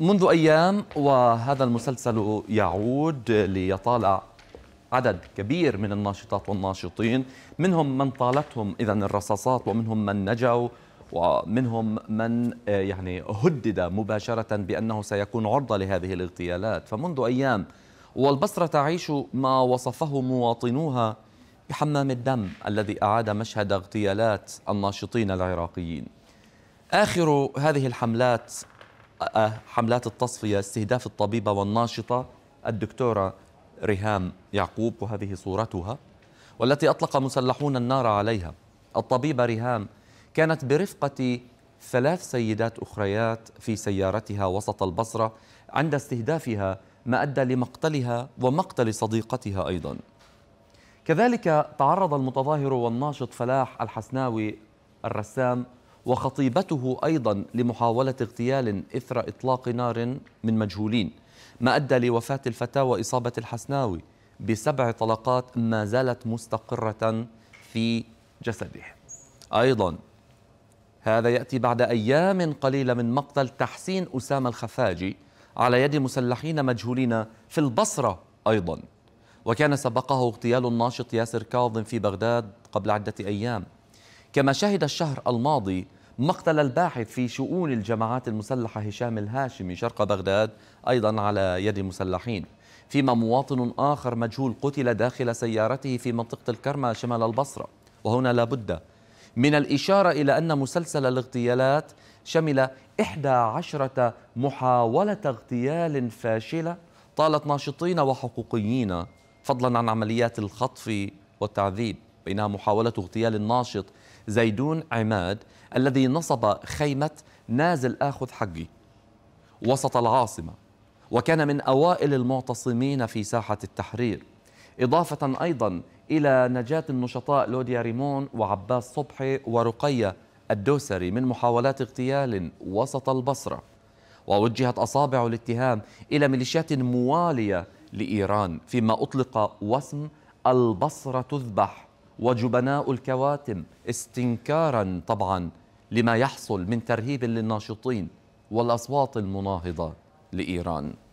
منذ أيام وهذا المسلسل يعود ليطالع عدد كبير من الناشطات والناشطين منهم من طالتهم إذا الرصاصات ومنهم من نجوا ومنهم من آه، يعني هدد مباشرة بأنه سيكون عرضة لهذه الاغتيالات فمنذ أيام والبصرة تعيش ما وصفه مواطنوها بحمام الدم الذي أعاد مشهد اغتيالات الناشطين العراقيين آخر هذه الحملات آه، حملات التصفية استهداف الطبيبة والناشطة الدكتورة ريهام يعقوب وهذه صورتها والتي أطلق مسلحون النار عليها الطبيبة ريهام كانت برفقة ثلاث سيدات أخريات في سيارتها وسط البصرة عند استهدافها ما أدى لمقتلها ومقتل صديقتها أيضا كذلك تعرض المتظاهر والناشط فلاح الحسناوي الرسام وخطيبته أيضا لمحاولة اغتيال إثر إطلاق نار من مجهولين ما أدى لوفاة الفتاه وإصابة الحسناوي بسبع طلقات ما زالت مستقرة في جسده أيضا هذا يأتي بعد أيام قليلة من مقتل تحسين أسامة الخفاجي على يد مسلحين مجهولين في البصرة أيضا وكان سبقه اغتيال الناشط ياسر كاظم في بغداد قبل عدة أيام كما شهد الشهر الماضي مقتل الباحث في شؤون الجماعات المسلحة هشام الهاشمي شرق بغداد أيضا على يد مسلحين فيما مواطن آخر مجهول قتل داخل سيارته في منطقة الكرمة شمال البصرة وهنا لا بد من الإشارة إلى أن مسلسل الاغتيالات شمل 11 محاولة اغتيال فاشلة طالت ناشطين وحقوقيين فضلا عن عمليات الخطف والتعذيب بينها محاولة اغتيال الناشط زيدون عماد الذي نصب خيمة نازل آخذ حقي وسط العاصمة وكان من أوائل المعتصمين في ساحة التحرير إضافة أيضا إلى نجاة النشطاء لوديا ريمون وعباس صبحي ورقية الدوسري من محاولات اغتيال وسط البصرة ووجهت أصابع الاتهام إلى ميليشيات موالية لإيران فيما أطلق وسم البصرة تذبح وجبناء الكواتم استنكارا طبعا لما يحصل من ترهيب للناشطين والأصوات المناهضة لإيران